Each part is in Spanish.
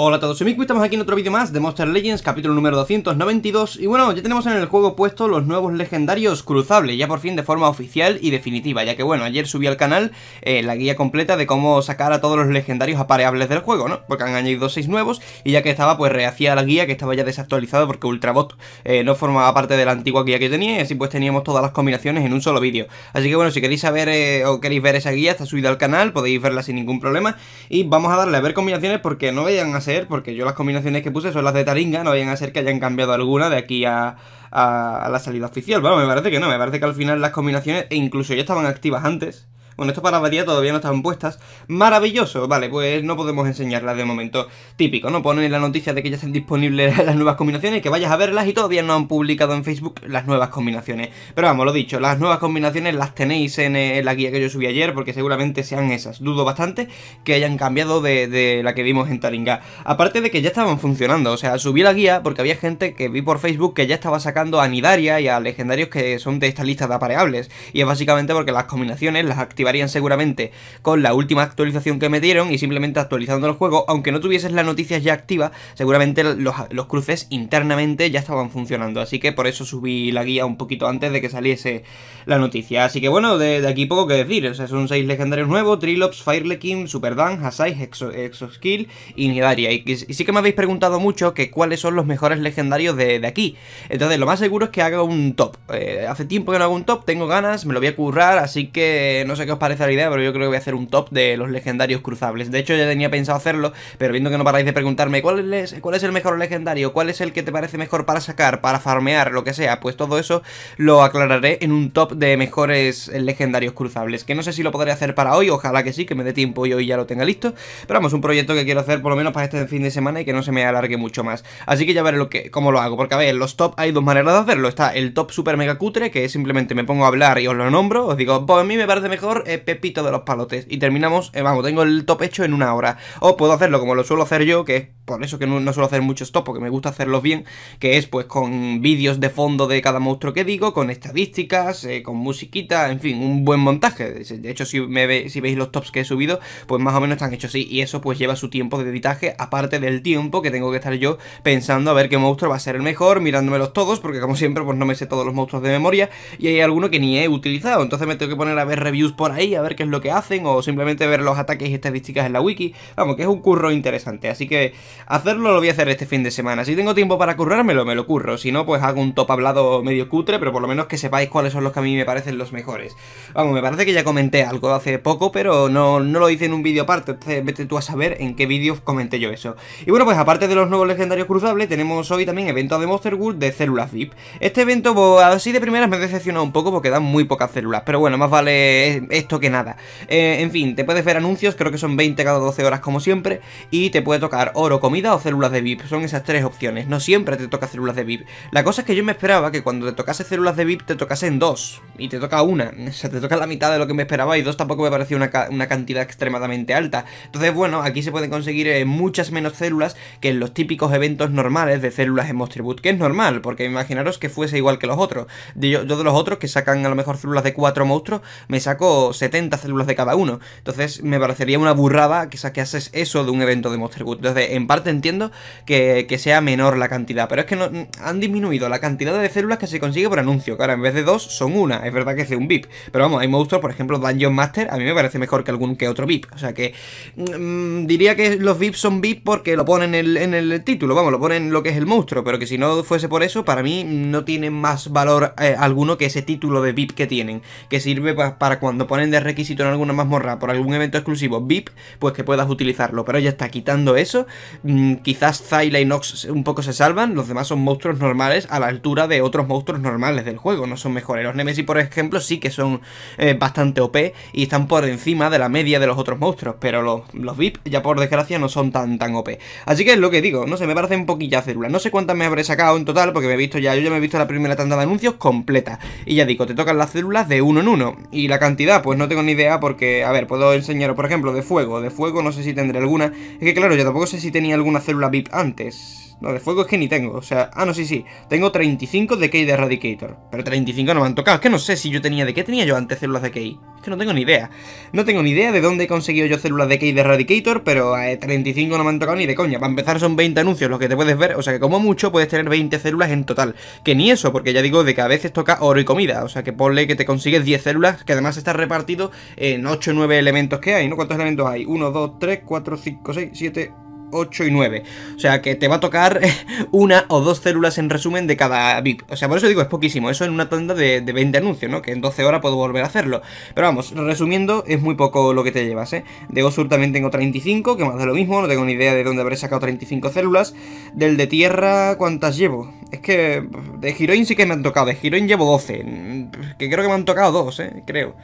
Hola a todos, soy Miku estamos aquí en otro vídeo más de Monster Legends, capítulo número 292 Y bueno, ya tenemos en el juego puesto los nuevos legendarios cruzables ya por fin de forma oficial y definitiva Ya que bueno, ayer subí al canal eh, la guía completa de cómo sacar a todos los legendarios apareables del juego, ¿no? Porque han añadido 6 nuevos y ya que estaba, pues rehacía la guía que estaba ya desactualizada porque Ultrabot eh, no formaba parte de la antigua guía que tenía Y así pues teníamos todas las combinaciones en un solo vídeo Así que bueno, si queréis saber eh, o queréis ver esa guía, está subida al canal, podéis verla sin ningún problema Y vamos a darle a ver combinaciones porque no vayan a ser porque yo las combinaciones que puse son las de Taringa, no vayan a ser que hayan cambiado alguna de aquí a, la salida oficial. Bueno, me parece que no, me parece que al final las combinaciones, e incluso ya estaban activas antes, bueno, esto para variar todavía no están puestas. Maravilloso, vale, pues no podemos enseñarlas de momento. Típico, ¿no? Ponen la noticia de que ya están disponibles las nuevas combinaciones, que vayas a verlas y todavía no han publicado en Facebook las nuevas combinaciones. Pero vamos, lo dicho, las nuevas combinaciones las tenéis en, eh, la guía que yo subí ayer, porque seguramente sean esas. Dudo bastante que hayan cambiado de, la que vimos en Taringa. Aparte de que ya estaban funcionando, o sea, subí la guía porque había gente que vi por Facebook que ya estaba sacando a Nidaria y a legendarios que son de esta lista de apareables. Y es básicamente porque las combinaciones las activan seguramente con la última actualización que me dieron y simplemente actualizando el juego, aunque no tuvieses la noticias ya activa seguramente los, cruces internamente ya estaban funcionando, así que por eso subí la guía un poquito antes de que saliese la noticia. Así que bueno, de, aquí poco que decir, son 6 legendarios nuevos, Trilops, Firelekin, Superdan, Hasai, Exo, Exoskill y Nidaria. Y, y, sí que me habéis preguntado mucho que cuáles son los mejores legendarios de, aquí. Entonces, lo más seguro es que haga un top. Eh, hace tiempo que no hago un top, tengo ganas, me lo voy a currar, así que no sé qué os parece la idea, pero yo creo que voy a hacer un top de los legendarios cruzables. De hecho, ya tenía pensado hacerlo, pero viendo que no paráis de preguntarme cuál es, cuál es el mejor legendario, cuál es el que te parece mejor para sacar, para farmear, lo que sea, pues todo eso lo aclararé en un top de mejores legendarios cruzables. Que no sé si lo podré hacer para hoy, ojalá que sí, que me dé tiempo y hoy ya lo tenga listo. Pero vamos, un proyecto que quiero hacer por lo menos para este fin de semana y que no se me alargue mucho más. Así que ya veré lo que, cómo lo hago, porque a ver, los top hay dos maneras de hacerlo. Está el top super mega cutre, que es simplemente me pongo a hablar y os lo nombro, os digo, pues a mí me parece mejor eh, Pepito de los Palotes. Y terminamos, eh, vamos, tengo el top hecho en una hora. O puedo hacerlo como lo suelo hacer yo, que es por eso que no, suelo hacer muchos top, porque me gusta hacerlos bien, que es pues con vídeos de fondo de cada monstruo que digo, con estadísticas, eh, con musiquita, en fin, un buen montaje. De hecho, si, me si veis los tops que he subido, pues más o menos están hechos así. Y eso pues lleva su tiempo de editaje, aparte del tiempo que tengo que estar yo pensando a ver qué monstruo va a ser el mejor, mirándomelos todos, porque como siempre pues no me sé todos los monstruos de memoria, y hay alguno que ni he utilizado. Entonces me tengo que poner a ver reviews por ahí ahí a ver qué es lo que hacen o simplemente ver los ataques y estadísticas en la wiki. Vamos, que es un curro interesante, así que hacerlo lo voy a hacer este fin de semana. Si tengo tiempo para currármelo, me lo curro. Si no, pues hago un top hablado medio cutre, pero por lo menos que sepáis cuáles son los que a mí me parecen los mejores. Vamos, me parece que ya comenté algo hace poco, pero no, lo hice en un vídeo aparte, vete tú a saber en qué vídeo comenté yo eso. Y bueno, pues aparte de los nuevos legendarios cruzables, tenemos hoy también evento de Monster World de células VIP. Este evento, pues, así de primeras me decepcionado un poco porque dan muy pocas células, pero bueno, más vale esto que nada. Eh, en fin, te puedes ver anuncios, creo que son 20 cada 12 horas como siempre, y te puede tocar oro, comida o células de VIP. Son esas tres opciones, no siempre te toca células de VIP. La cosa es que yo me esperaba que cuando te tocase células de VIP te en dos, y te toca una. O sea, te toca la mitad de lo que me esperaba y dos tampoco me parecía una, cantidad extremadamente alta. Entonces, bueno, aquí se pueden conseguir eh, muchas menos células que en los típicos eventos normales de células en Boot, que es normal, porque imaginaros que fuese igual que los otros. Yo, yo de los otros que sacan a lo mejor células de cuatro monstruos, me saco 70 células de cada uno. Entonces me parecería una burrada que haces eso de un evento de Monster Good. Entonces, en parte entiendo que, sea menor la cantidad, pero es que no, han disminuido la cantidad de células que se consigue por anuncio, que ahora en vez de dos son una. Es verdad que es de un VIP, pero vamos, hay monstruos, por ejemplo, Dungeon Master, a mí me parece mejor que algún que otro VIP. O sea que mm, diría que los VIP son VIP porque lo ponen en el, título, vamos, lo ponen lo que es el monstruo, pero que si no fuese por eso, para mí no tiene más valor eh, alguno que ese título de VIP que tienen, que sirve para cuando ponen ponen de requisito en alguna mazmorra por algún evento exclusivo VIP, pues que puedas utilizarlo. Pero ya está quitando eso. Mm, quizás Zyla y Nox un poco se salvan. Los demás son monstruos normales a la altura de otros monstruos normales del juego. No son mejores. Los Nemesis, por ejemplo, sí que son eh, bastante OP y están por encima de la media de los otros monstruos. Pero los, VIP, ya por desgracia, no son tan, tan OP. Así que es lo que digo. No sé, me parecen Poquillas células, No sé cuántas me habré sacado en total porque me he visto ya. Yo ya me he visto la primera tanda de anuncios completa. Y ya digo, te tocan las células de uno en uno. Y la cantidad, pues pues no tengo ni idea porque, a ver, puedo enseñaros, por ejemplo, de fuego. De fuego no sé si tendré alguna. Es que claro, yo tampoco sé si tenía alguna célula VIP antes. No, de fuego es que ni tengo. O sea, ah, no, sí, sí. Tengo 35 de Key de Eradicator. Pero 35 no me han tocado. Es que no sé si yo tenía. ¿De qué tenía yo antes células de Key? Es que no tengo ni idea. No tengo ni idea de dónde he conseguido yo células de Key de Eradicator. Pero 35 eh, no me han tocado ni de coña. Para empezar, son 20 anuncios los que te puedes ver. O sea, que como mucho puedes tener 20 células en total. Que ni eso, porque ya digo de que a veces toca oro y comida. O sea, que ponle que te consigues 10 células. Que además está repartido en 8 o 9 elementos que hay, ¿no? ¿Cuántos elementos hay? 1, 2, 3, 4, 5, 6, 7, 8 y 9. O sea, que te va a tocar una o dos células en resumen de cada VIP. O sea, por eso digo, es poquísimo. Eso en una tanda de, de 20 anuncios, ¿no? Que en 12 horas puedo volver a hacerlo. Pero vamos, resumiendo, es muy poco lo que te llevas, ¿eh? De Osur también tengo 35, que más de lo mismo. No tengo ni idea de dónde habré sacado 35 células. Del de tierra, ¿cuántas llevo? Es que de Giroin sí que me han tocado. De Giroin llevo 12. Mm, que creo que me han tocado dos, ¿eh? Creo.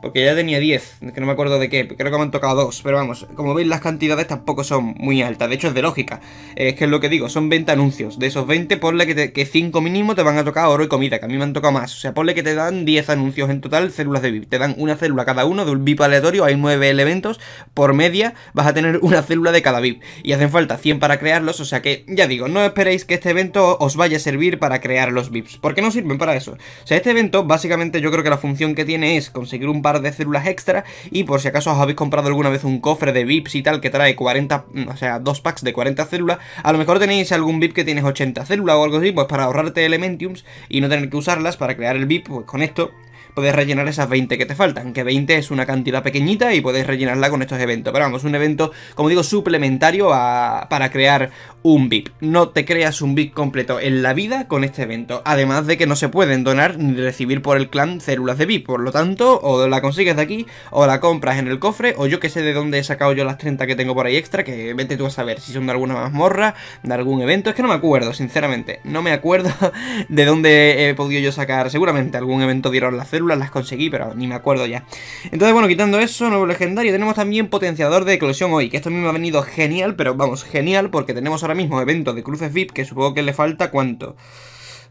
Porque ya tenía 10, que no me acuerdo de qué, creo que me han tocado 2, pero vamos, como veis las cantidades tampoco son muy altas, de hecho es de lógica, eh, es que es lo que digo, son 20 anuncios, de esos 20 ponle que, 5 mínimo te van a tocar oro y comida, que a mí me han tocado más, o sea, ponle que te dan 10 anuncios en total, células de VIP, te dan una célula cada uno de un VIP aleatorio, hay 9 elementos, por media vas a tener una célula de cada VIP, y hacen falta 100 para crearlos, o sea que, ya digo, no esperéis que este evento os vaya a servir para crear los VIPs, porque no sirven para eso, o sea, este evento básicamente yo creo que la función que tiene es conseguir un par de células extra y por si acaso os habéis comprado alguna vez un cofre de VIPs y tal que trae 40, mm, o sea, dos packs de 40 células, a lo mejor tenéis algún VIP que tienes 80 células o algo así, pues para ahorrarte Elementiums y no tener que usarlas para crear el VIP, pues con esto puedes rellenar esas 20 que te faltan, que 20 es una cantidad pequeñita y puedes rellenarla con estos eventos. Pero vamos, un evento, como digo, suplementario para crear un VIP. No te creas un VIP completo en la vida con este evento. Además de que no se pueden donar ni recibir por el clan células de VIP. Por lo tanto, o la consigues de aquí, o la compras en el cofre, o yo que sé de dónde he sacado yo las 30 que tengo por ahí extra, que vete tú a saber si son de alguna mazmorra, de algún evento. Es que no me acuerdo, sinceramente. No me acuerdo de dónde he podido yo sacar. Seguramente algún evento dieron las células las conseguí, pero ni me acuerdo ya. Entonces, bueno, quitando eso, nuevo legendario. Tenemos también potenciador de eclosión hoy, que esto mismo ha venido genial, pero vamos, genial, porque tenemos ahora mismo evento de cruces VIP, que supongo que le falta cuánto...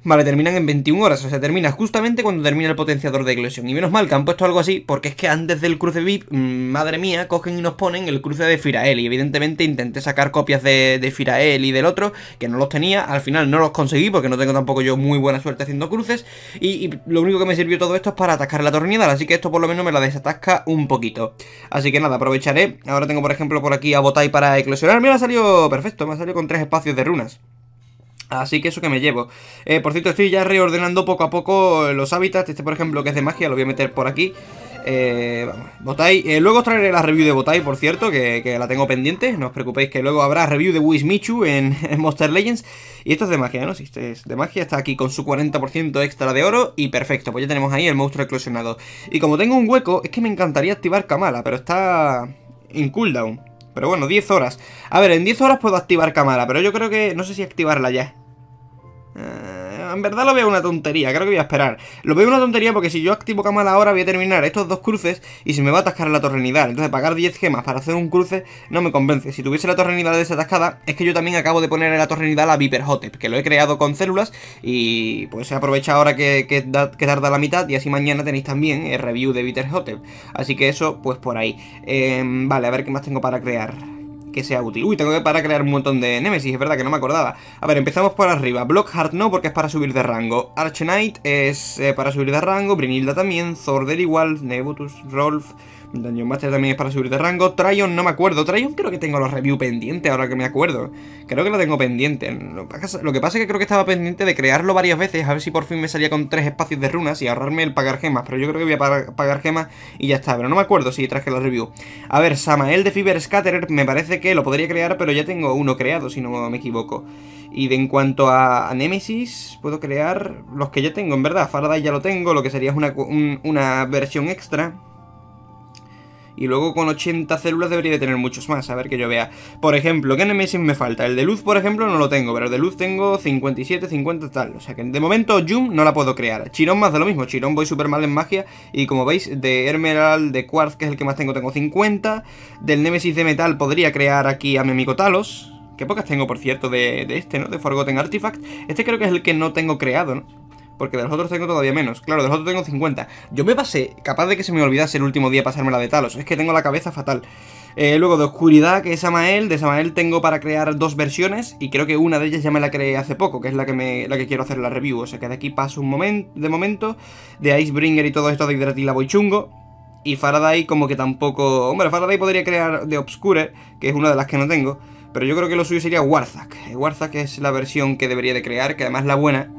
Vale, terminan en 21 horas, o sea, termina justamente cuando termina el potenciador de eclosión. Y menos mal que han puesto algo así, porque es que antes del cruce VIP, mm, madre mía, cogen y nos ponen el cruce de Firael. Y evidentemente intenté sacar copias de, Firael y del otro, que no los tenía. Al final no los conseguí, porque no tengo tampoco yo muy buena suerte haciendo cruces. Y, lo único que me sirvió todo esto es para atascar la tornidal, así que esto por lo menos me la desatasca un poquito. Así que nada, aprovecharé. Ahora tengo, por ejemplo, por aquí a Botai para eclosionar. me ha salido perfecto, me ha salido con tres espacios de runas. Así que eso que me llevo. Eh, por cierto, estoy ya reordenando poco a poco eh, los hábitats. Este, por ejemplo, que es de magia, lo voy a meter por aquí. Eh, vamos, Botai. luego os traeré la review de Botai, por cierto, que, la tengo pendiente. No os preocupéis que luego habrá review de Wismichu michu en Monster Legends. Y esto es de magia, ¿no? Si este es de magia, está aquí con su 40% extra de oro. Y perfecto, pues ya tenemos ahí el monstruo eclosionado. Y como tengo un hueco, es que me encantaría activar Kamala, pero está en cooldown. Pero bueno, 10 horas. A ver, en 10 horas puedo activar cámara, pero yo creo que... No sé si activarla ya. Ah en verdad lo veo una tontería, creo que voy a esperar. Lo veo una tontería porque si yo activo Kamala ahora voy a terminar estos dos cruces y se me va a atascar la nidal. Entonces pagar 10 gemas para hacer un cruce no me convence. Si tuviese la nidal desatascada, es que yo también acabo de poner en la torrenidad la Viper Hotep, que lo he creado con células y pues se aprovecha ahora que, tarda la mitad y así mañana tenéis también el eh, review de Viper Hotep. Así que eso, pues por ahí. Em, vale, a ver qué más tengo para crear que sea útil. Uy, tengo que para crear un montón de Nemesis, es verdad que no me acordaba. A ver, empezamos por arriba. Blockheart no, porque es para subir de rango. Arch Knight es eh, para subir de rango. Brinilda también. del igual. Nebutus, Rolf. Dungeon Master también es para subir de rango. Tryon no me acuerdo. Tryon creo que tengo la review pendiente ahora que me acuerdo. Creo que lo tengo pendiente. Lo que pasa es que creo que estaba pendiente de crearlo varias veces. A ver si por fin me salía con tres espacios de runas y ahorrarme el pagar gemas. Pero yo creo que voy a pagar, gemas y ya está. Pero no me acuerdo si traje la review. A ver, Samael de Fever Scatterer me parece que lo podría crear, pero ya tengo uno creado, si no me equivoco. Y de en cuanto a, Nemesis, puedo crear los que ya tengo, en verdad. Faraday ya lo tengo, lo que sería una, una versión extra. Y luego con 80 células debería de tener muchos más, a ver que yo vea. Por ejemplo, ¿qué Nemesis me falta? El de luz, por ejemplo, no lo tengo, pero el de luz tengo 57, 50 tal. O sea que de momento Jum no la puedo crear. Chirón más de lo mismo, Chirón voy súper mal en magia. Y como veis, de Emerald, de Quartz, que es el que más tengo, tengo 50. Del Nemesis de metal podría crear aquí a mi amigo Talos. Que pocas tengo, por cierto, de, de este, ¿no? De Forgotten Artifact. Este creo que es el que no tengo creado, ¿no? porque de los otros tengo todavía menos. Claro, de los otros tengo 50. Yo me pasé, capaz de que se me olvidase el último día pasarme la de Talos, es que tengo la cabeza fatal. Eh, luego de Oscuridad, que es Amael, de Samael tengo para crear dos versiones y creo que una de ellas ya me la creé hace poco, que es la que, me, la que quiero hacer la review. O sea que de aquí paso un momento, de momento, de Icebringer y todo esto de la voy chungo, y Faraday como que tampoco... Hombre, Faraday podría crear de Obscure, que es una de las que no tengo. Pero yo creo que lo suyo sería Warzak. Eh, Warzak es la versión que debería de crear, que además la buena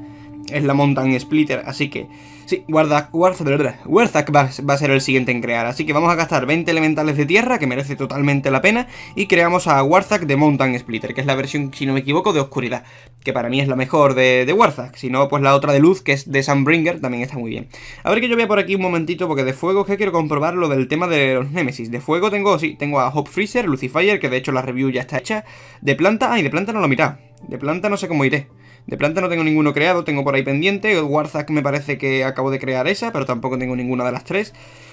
es la Mountain Splitter, así que... Sí, Warthog Warthog va, a ser el siguiente en crear, así que vamos a gastar 20 elementales de tierra, que merece totalmente la pena, y creamos a Warthog de Mountain Splitter, que es la versión, si no me equivoco, de Oscuridad, que para mí es la mejor de, de si no, pues la otra de Luz, que es de Sunbringer, también está muy bien. A ver que yo voy por aquí un momentito, porque de fuego que quiero comprobar lo del tema de los Némesis. De fuego tengo, sí, tengo a Hop Freezer, Lucifer, que de hecho la review ya está hecha. De planta, ay, de planta no lo mira, de planta no sé cómo iré. De planta no tengo ninguno creado, tengo por ahí pendiente. El me parece que acabo de crear esa, pero tampoco tengo ninguna de las tres.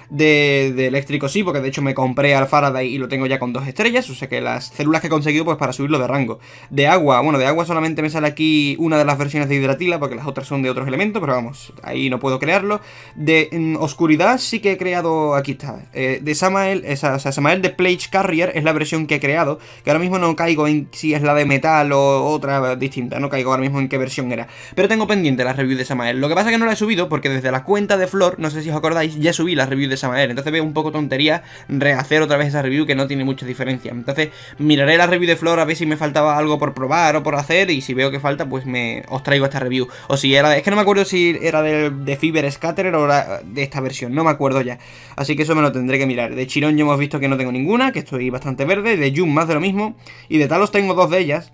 De, eléctrico sí, porque de hecho me compré al Faraday y lo tengo ya con dos estrellas, o sea que las células que he conseguido pues para subirlo de rango. De agua, bueno, de agua solamente me sale aquí una de las versiones de hidratila, porque las otras son de otros elementos, pero vamos, ahí no puedo crearlo. De oscuridad sí que he creado, aquí está, eh, de Samael, esa, o sea, Samael de Plage Carrier es la versión que he creado, que ahora mismo no caigo en si es la de metal o otra distinta, no caigo ahora mismo en qué versión era. Pero tengo pendiente la review de Samael. Lo que pasa es que no la he subido porque desde la cuenta de Flor, no sé si os acordáis, ya subí la review de Samael. Entonces veo un poco tontería rehacer otra vez esa review que no tiene mucha diferencia. Entonces miraré la review de Flor a ver si me faltaba algo por probar o por hacer y si veo que falta pues me os traigo esta review. O si era... Es que no me acuerdo si era de, de Fever Scatterer o de esta versión. No me acuerdo ya. Así que eso me lo tendré que mirar. De Chirón ya hemos visto que no tengo ninguna, que estoy bastante verde. De Jun más de lo mismo. Y de Talos tengo dos de ellas.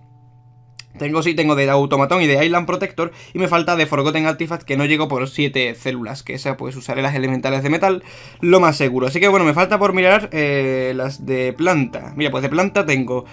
Tengo sí, tengo de Automatón y de Island Protector y me falta de Forgotten Artifact que no llego por 7 células, que esa pues usaré las elementales de metal, lo más seguro. Así que bueno, me falta por mirar eh, las de planta. Mira, pues de planta tengo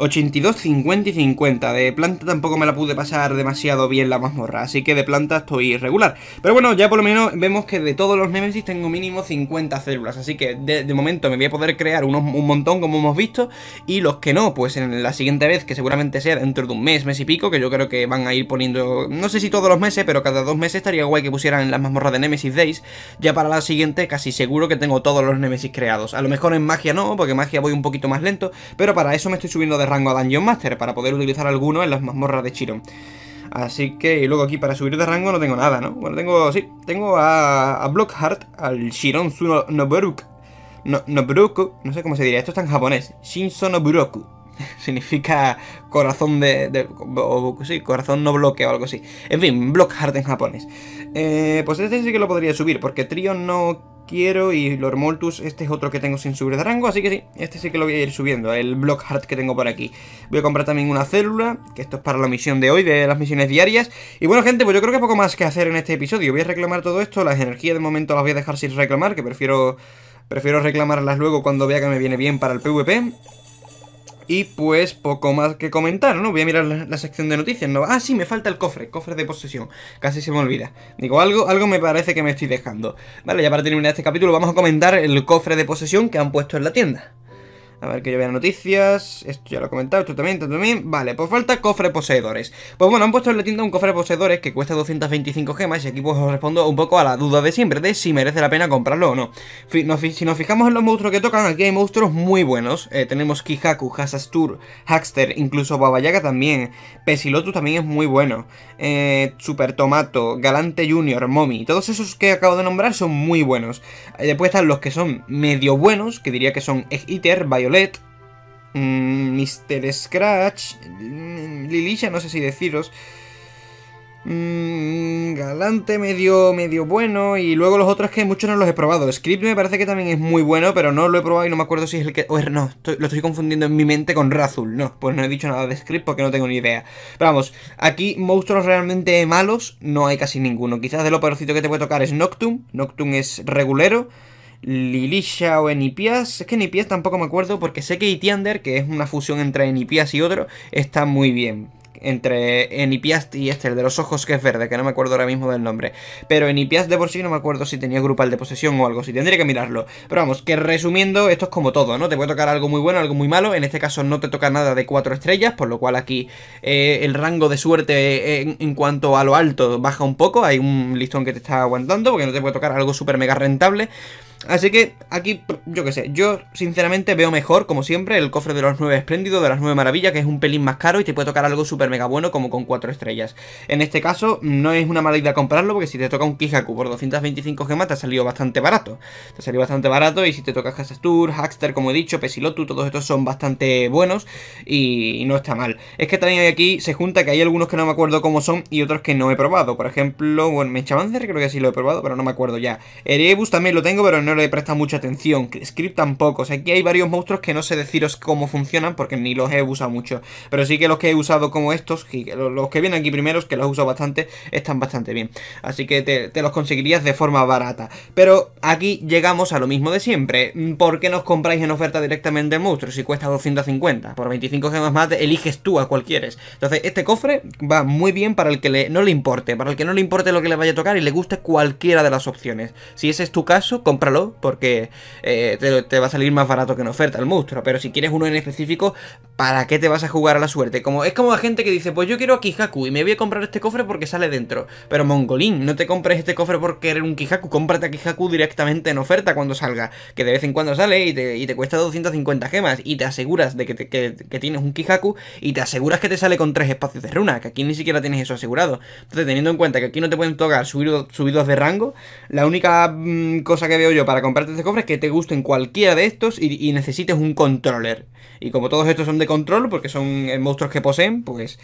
82, 50 y 50. De planta tampoco me la pude pasar demasiado bien la mazmorra, así que de planta estoy irregular Pero bueno, ya por lo menos vemos que de todos los Nemesis tengo mínimo 50 células, así que de, momento me voy a poder crear un montón como hemos visto, y los que no, pues en la siguiente vez, que seguramente sea dentro de un mes, mes y pico, que yo creo que van a ir poniendo, no sé si todos los meses, pero cada dos meses estaría guay que pusieran las mazmorras de Nemesis Days, ya para la siguiente casi seguro que tengo todos los Nemesis creados. A lo mejor en magia no, porque magia voy un poquito más lento, pero para eso me estoy subiendo de rango a Dungeon Master para poder utilizar alguno en las mazmorras de Chiron. Así que, y luego aquí para subir de rango no tengo nada, ¿no? Bueno, tengo, sí, tengo a, a Blockheart, al Shiron Tsuno No, no sé cómo se diría, esto está en japonés. Shinso Noburuku. Significa corazón de, de sí, corazón no bloque o algo así. En fin, Blockheart en japonés. Eh, pues este sí que lo podría subir, porque Trion no quiero y Lord Moltus, este es otro que tengo sin subir de rango, así que sí, este sí que lo voy a ir subiendo, el Block Heart que tengo por aquí. Voy a comprar también una célula, que esto es para la misión de hoy, de las misiones diarias. Y bueno gente, pues yo creo que poco más que hacer en este episodio, voy a reclamar todo esto, las energías de momento las voy a dejar sin reclamar, que prefiero... Prefiero reclamarlas luego cuando vea que me viene bien para el PvP. Y pues poco más que comentar, ¿no? Voy a mirar la, sección de noticias, ¿no? Ah, sí, me falta el cofre, cofre de posesión. Casi se me olvida. Digo, algo, algo me parece que me estoy dejando. Vale, ya para terminar este capítulo vamos a comentar el cofre de posesión que han puesto en la tienda. A ver que yo vea noticias. Esto ya lo he comentado, esto también, esto también. Vale, pues falta cofre poseedores. Pues bueno, han puesto en la tienda un cofre poseedores que cuesta 225 gemas. Y aquí pues os respondo un poco a la duda de siempre de si merece la pena comprarlo o no. Si nos fijamos en los monstruos que tocan, aquí hay monstruos muy buenos. Eh, tenemos Kihaku, Hasastur, Hackster, incluso Babayaga también. Pesilotus también es muy bueno. Eh, Super Tomato, Galante Junior, Mommy Todos esos que acabo de nombrar son muy buenos. Eh, después están los que son medio buenos, que diría que son Egg Eater, Mr. Mm, Scratch, mm, Lilisha, no sé si deciros. Mm, Galante medio, medio bueno y luego los otros que muchos no los he probado. Script me parece que también es muy bueno, pero no lo he probado y no me acuerdo si es el que... es er, no, lo estoy confundiendo en mi mente con Razul. No, pues no he dicho nada de Script porque no tengo ni idea. Pero vamos, aquí monstruos realmente malos no hay casi ninguno. Quizás de lo peorcito que te puede tocar es Noctum. Noctum es regulero. Lilisha o Enipias. Es que Enipias tampoco me acuerdo porque sé que Itiander, que es una fusión entre Enipias y otro, está muy bien. Entre Enipias y este, el de los ojos que es verde, que no me acuerdo ahora mismo del nombre. Pero Enipias de por sí no me acuerdo si tenía grupal de posesión o algo, si tendría que mirarlo. Pero vamos, que resumiendo, esto es como todo, ¿no? Te puede tocar algo muy bueno, algo muy malo. En este caso no te toca nada de 4 estrellas, por lo cual aquí eh, el rango de suerte eh, en, cuanto a lo alto baja un poco. Hay un listón que te está aguantando, porque no te puede tocar algo super mega rentable. Así que aquí, yo qué sé, yo sinceramente veo mejor, como siempre, el cofre de los 9 espléndidos, de las 9 maravillas, que es un pelín más caro y te puede tocar algo súper mega bueno como con 4 estrellas. En este caso, no es una mala idea comprarlo porque si te toca un Kijaku por 225 gemas te ha salido bastante barato. Te ha salido bastante barato y si te toca Tour, Haxter, como he dicho, Pesilotu, todos estos son bastante buenos y no está mal. Es que también hay aquí se junta que hay algunos que no me acuerdo cómo son y otros que no he probado. Por ejemplo, bueno, Mechamancer creo que sí lo he probado, pero no me acuerdo ya. Erebus también lo tengo, pero no no le presta mucha atención. Script tampoco. O aquí hay varios monstruos que no sé deciros cómo funcionan porque ni los he usado mucho. Pero sí que los que he usado como estos, los que vienen aquí primeros, que los he usado bastante, están bastante bien. Así que te, los conseguirías de forma barata. Pero aquí llegamos a lo mismo de siempre. ¿Por qué nos compráis en oferta directamente monstruos si cuesta 250? Por 25 gemas más eliges tú a cualquiera. Entonces, este cofre va muy bien para el que no le importe. Para el que no le importe lo que le vaya a tocar y le guste cualquiera de las opciones. Si ese es tu caso, cómpralo porque eh, te, va a salir más barato que en oferta el monstruo. Pero si quieres uno en específico, ¿para qué te vas a jugar a la suerte? Como, es como la gente que dice, pues yo quiero a Kijaku y me voy a comprar este cofre porque sale dentro. Pero mongolín, no te compres este cofre porque eres un Kihaku cómprate a Kihaku directamente en oferta cuando salga. Que de vez en cuando sale y te, cuesta 250 gemas y te aseguras de que, tienes un Kihaku y te aseguras que te sale con tres espacios de runa, que aquí ni siquiera tienes eso asegurado. Entonces, teniendo en cuenta que aquí no te pueden tocar subidos, de rango, la única mm, cosa que veo yo para comprarte este cofre que te gusten cualquiera de estos y, y, necesites un controller. Y como todos estos son de control, porque son eh, monstruos que poseen, pues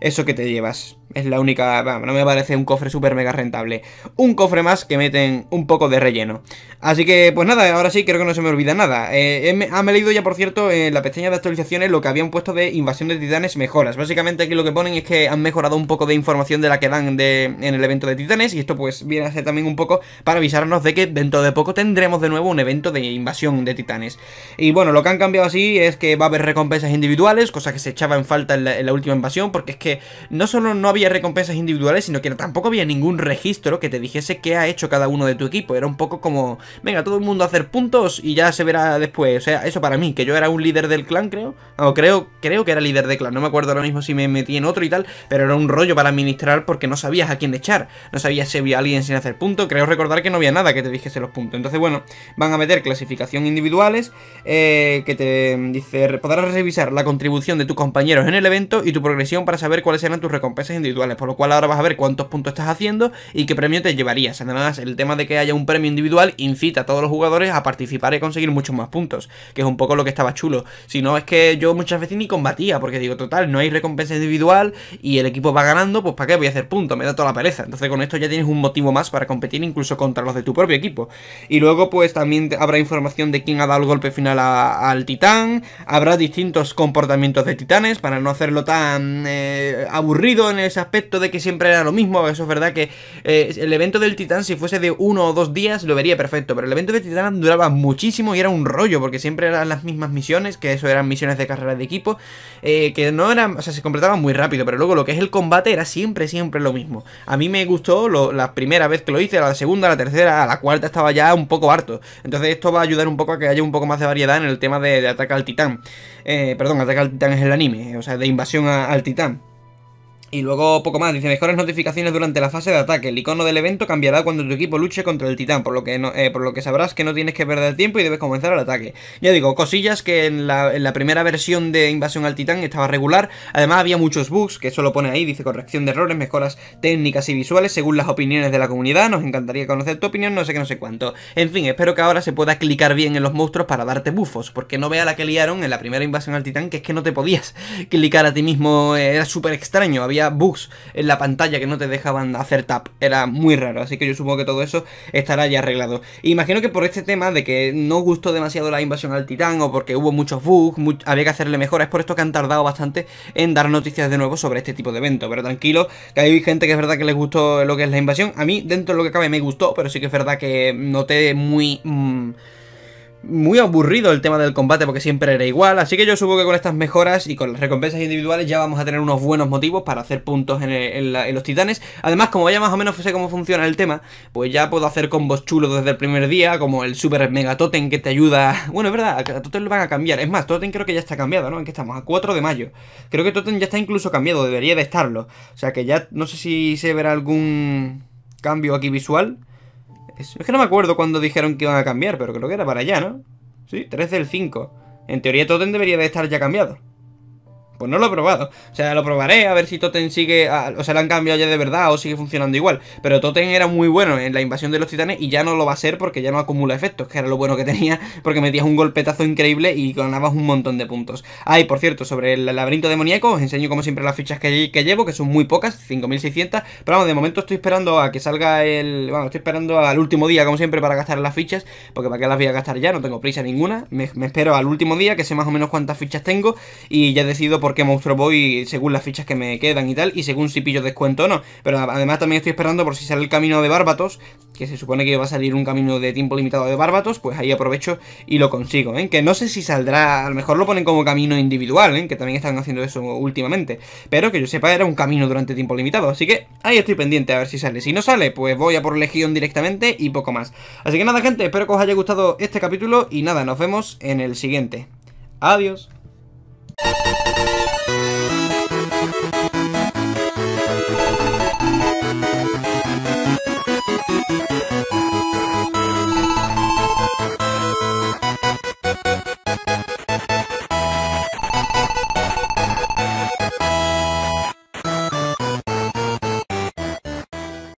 eso que te llevas. Es la única, no me parece un cofre super mega rentable. Un cofre más que meten un poco de relleno. Así que, pues nada, ahora sí, creo que no se me olvida nada. han eh, me ah, leído ya, por cierto, en la pestaña de actualizaciones lo que habían puesto de invasión de titanes mejoras. Básicamente aquí lo que ponen es que han mejorado un poco de información de la que dan en el evento de titanes y esto pues viene a ser también un poco para avisarnos de que dentro de poco tendremos de nuevo un evento de invasión de titanes. Y bueno, lo que han cambiado así es que va a haber recompensas individuales, cosa que se echaba en falta en la última invasión, porque es que no solo no había recompensas individuales, sino que tampoco había ningún registro que te dijese qué ha hecho cada uno de tu equipo. Era un poco como, venga, todo el mundo a hacer puntos y ya se verá después. O sea, eso para mí, que yo era un líder del clan, creo. Ah, o creo, creo que era líder de clan. No me acuerdo ahora mismo si me metí en otro y tal, pero era un rollo para administrar porque no sabías a quién echar. No sabías si había alguien sin hacer punto. Creo recordar que no había nada que te dijese los puntos. Entonces, bueno, van a meter clasificación individuales eh, que te dice, podrás revisar la contribución de tus compañeros en el evento y tu progresión para saber cuáles eran tus recompensas individuales, por lo cual ahora vas a ver cuántos puntos estás haciendo y qué premio te llevarías. Además, el tema de que haya un premio individual incita a todos los jugadores a participar y conseguir muchos más puntos, que es un poco lo que estaba chulo. Si no, es que yo muchas veces ni combatía, porque digo, total, no hay recompensa individual y el equipo va ganando, pues ¿para qué voy a hacer punto Me da toda la pereza. Entonces con esto ya tienes un motivo más para competir incluso contra los de tu propio equipo. Y luego pues también habrá información de quién ha dado el golpe final al titán, habrá distintos comportamientos de titanes para no hacerlo tan... Eh, aburrido en ese aspecto de que siempre era lo mismo. Eso es verdad que eh, el evento del Titán, si fuese de uno o dos días, lo vería perfecto. Pero el evento del Titán duraba muchísimo y era un rollo, porque siempre eran las mismas misiones, que eso eran misiones de carreras de equipo, eh, que no eran, o sea, se completaban muy rápido. Pero luego lo que es el combate era siempre, siempre lo mismo. A mí me gustó la primera vez que lo hice, la segunda, la tercera, a la cuarta estaba ya un poco harto. Entonces esto va a ayudar un poco a que haya un poco más de variedad en el tema de, ataque al Titán. Eh, perdón, ataque al Titán es el anime, o sea, de invasión al Titán. Y luego poco más, dice mejores notificaciones durante la fase de ataque. El icono del evento cambiará cuando tu equipo luche contra el titán, por lo que, eh, por lo que sabrás que no tienes que perder tiempo y debes comenzar el ataque. Ya digo, cosillas que en la, en la primera versión de Invasión al Titán estaba regular. Además había muchos bugs, que eso lo pone ahí, dice corrección de errores, mejoras técnicas y visuales según las opiniones de la comunidad. Nos encantaría conocer tu opinión, no sé qué, no sé cuánto. En fin, espero que ahora se pueda clicar bien en los monstruos para darte bufos, porque no vea la que liaron en la primera Invasión al Titán, que es que no te podías clicar a ti mismo, eh, era súper extraño, había bugs en la pantalla que no te dejaban hacer tap. Era muy raro, así que yo supongo que todo eso estará ya arreglado. Imagino que por este tema de que no gustó demasiado la invasión al titán o porque hubo muchos bugs, había que hacerle mejoras, por esto que han tardado bastante en dar noticias de nuevo sobre este tipo de evento. Pero tranquilo, que hay gente que es verdad que les gustó lo que es la invasión. A mí, dentro de lo que cabe, me gustó, pero sí que es verdad que noté muy... Mm, muy aburrido el tema del combate porque siempre era igual, así que yo supongo que con estas mejoras y con las recompensas individuales ya vamos a tener unos buenos motivos para hacer puntos en, los titanes. Además, como ya más o menos sé cómo funciona el tema, pues ya puedo hacer combos chulos desde el primer día, como el super mega totem que te ayuda... Bueno, es verdad, a Totem lo van a cambiar. Es más, Totem creo que ya está cambiado, ¿no? ¿En qué estamos? A 4 de mayo. Creo que Totem ya está incluso cambiado, debería de estarlo. O sea que ya no sé si se verá algún cambio aquí visual... Es, que no me acuerdo cuando dijeron que iban a cambiar, pero creo que era para allá, ¿no? Sí, 3 del 5. En teoría todo debería de estar ya cambiado. Pues no lo he probado. O sea, lo probaré a ver si Toten sigue. o sea, la han cambiado ya de verdad o sigue funcionando igual. Pero Toten era muy bueno en la invasión de los titanes y ya no lo va a ser porque ya no acumula efectos, que era lo bueno que tenía, porque metías un golpetazo increíble y ganabas un montón de puntos. Ah, por cierto, sobre el laberinto demoníaco, os enseño como siempre las fichas que, llevo, que son muy pocas, 5600. Pero vamos, de momento estoy esperando a que salga el. Bueno, estoy esperando al último día, como siempre, para gastar las fichas, porque para qué las voy a gastar ya, no tengo prisa ninguna. Me, me espero al último día, que sé más o menos cuántas fichas tengo y ya decido por porque Monstruo voy según las fichas que me quedan y tal, y según si pillo descuento o no. Pero además también estoy esperando por si sale el camino de Bárbatos, que se supone que va a salir un camino de tiempo limitado de Bárbatos, pues ahí aprovecho y lo consigo, ¿eh? Que no sé si saldrá, a lo mejor lo ponen como camino individual, ¿eh? Que también están haciendo eso últimamente. Pero que yo sepa, era un camino durante tiempo limitado, así que ahí estoy pendiente a ver si sale. Si no sale, pues voy a por Legión directamente y poco más. Así que nada, gente, espero que os haya gustado este capítulo y nada, nos vemos en el siguiente. Adiós.